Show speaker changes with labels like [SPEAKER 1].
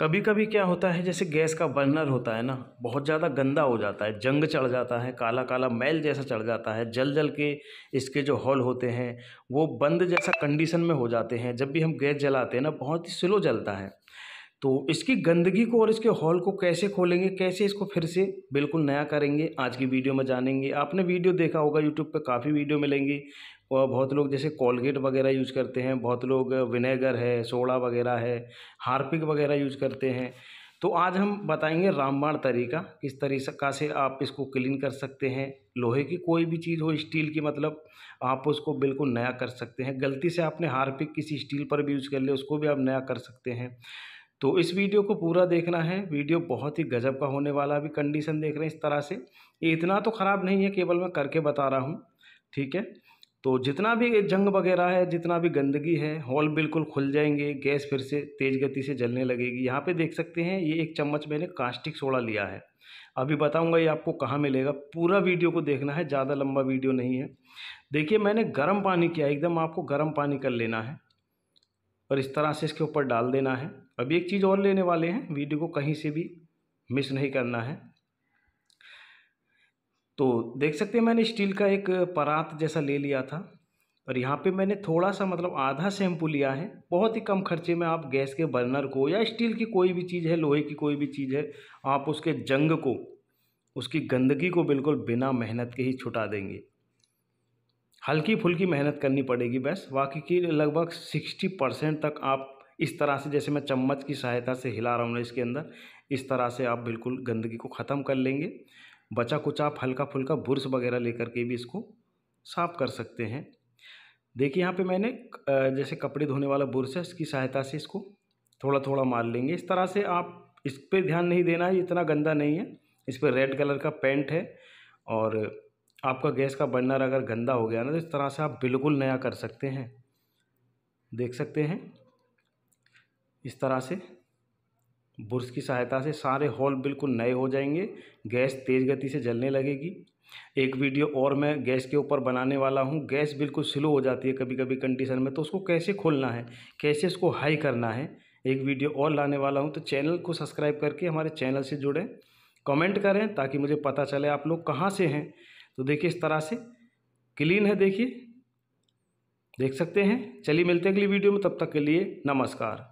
[SPEAKER 1] कभी कभी क्या होता है जैसे गैस का बर्नर होता है ना बहुत ज़्यादा गंदा हो जाता है जंग चढ़ जाता है काला काला मैल जैसा चढ़ जाता है जल जल के इसके जो हॉल होते हैं वो बंद जैसा कंडीशन में हो जाते हैं जब भी हम गैस जलाते हैं ना बहुत ही स्लो जलता है तो इसकी गंदगी को और इसके हॉल को कैसे खोलेंगे कैसे इसको फिर से बिल्कुल नया करेंगे आज की वीडियो में जानेंगे आपने वीडियो देखा होगा यूट्यूब पे काफ़ी वीडियो मिलेंगी और बहुत लोग जैसे कोलगेट वगैरह यूज़ करते हैं बहुत लोग विनेगर है सोडा वगैरह है हार्पिक वगैरह यूज़ करते हैं तो आज हम बताएंगे रामबाण तरीका किस तरीका से आप इसको क्लीन कर सकते हैं लोहे की कोई भी चीज़ हो स्टील की मतलब आप उसको बिल्कुल नया कर सकते हैं गलती से आपने हार्पिक किसी स्टील पर भी यूज़ कर लिया उसको भी आप नया कर सकते हैं तो इस वीडियो को पूरा देखना है वीडियो बहुत ही गजब का होने वाला अभी कंडीशन देख रहे हैं इस तरह से ये इतना तो ख़राब नहीं है केवल मैं करके बता रहा हूँ ठीक है तो जितना भी जंग वगैरह है जितना भी गंदगी है हॉल बिल्कुल खुल जाएंगे गैस फिर से तेज़ गति से जलने लगेगी यहाँ पे देख सकते हैं ये एक चम्मच मैंने कास्टिक सोडा लिया है अभी बताऊंगा ये आपको कहाँ मिलेगा पूरा वीडियो को देखना है ज़्यादा लंबा वीडियो नहीं है देखिए मैंने गर्म पानी किया एकदम आपको गर्म पानी कर लेना है और इस तरह से इसके ऊपर डाल देना है अब एक चीज़ और लेने वाले हैं वीडियो को कहीं से भी मिस नहीं करना है तो देख सकते हैं मैंने स्टील का एक परात जैसा ले लिया था और यहाँ पे मैंने थोड़ा सा मतलब आधा शैम्पू लिया है बहुत ही कम खर्चे में आप गैस के बर्नर को या स्टील की कोई भी चीज़ है लोहे की कोई भी चीज़ है आप उसके जंग को उसकी गंदगी को बिल्कुल बिना मेहनत के ही छुटा देंगे हल्की फुल्की मेहनत करनी पड़ेगी बस बाकी की लगभग सिक्सटी परसेंट तक आप इस तरह से जैसे मैं चम्मच की सहायता से हिला रहा हूँ इसके अंदर इस तरह से आप बिल्कुल गंदगी को ख़त्म कर लेंगे बचा कुछ आप हल्का फुल्का बुरश वगैरह लेकर के भी इसको साफ़ कर सकते हैं देखिए यहाँ पे मैंने जैसे कपड़े धोने वाला बुरश है इसकी सहायता से इसको थोड़ा थोड़ा मार लेंगे इस तरह से आप इस पर ध्यान नहीं देना है इतना गंदा नहीं है इस पर रेड कलर का पेंट है और आपका गैस का बर्नर अगर गंदा हो गया ना तो इस तरह से आप बिल्कुल नया कर सकते हैं देख सकते हैं इस तरह से बुर्स की सहायता से सारे हॉल बिल्कुल नए हो जाएंगे गैस तेज़ गति से जलने लगेगी एक वीडियो और मैं गैस के ऊपर बनाने वाला हूँ गैस बिल्कुल स्लो हो जाती है कभी कभी कंडीशन में तो उसको कैसे खोलना है कैसे उसको हाई करना है एक वीडियो और लाने वाला हूँ तो चैनल को सब्सक्राइब करके हमारे चैनल से जुड़ें कमेंट करें ताकि मुझे पता चले आप लोग कहाँ से हैं तो देखिए इस तरह से क्लीन है देखिए देख सकते हैं चलिए मिलते हैं अगली वीडियो में तब तक के लिए नमस्कार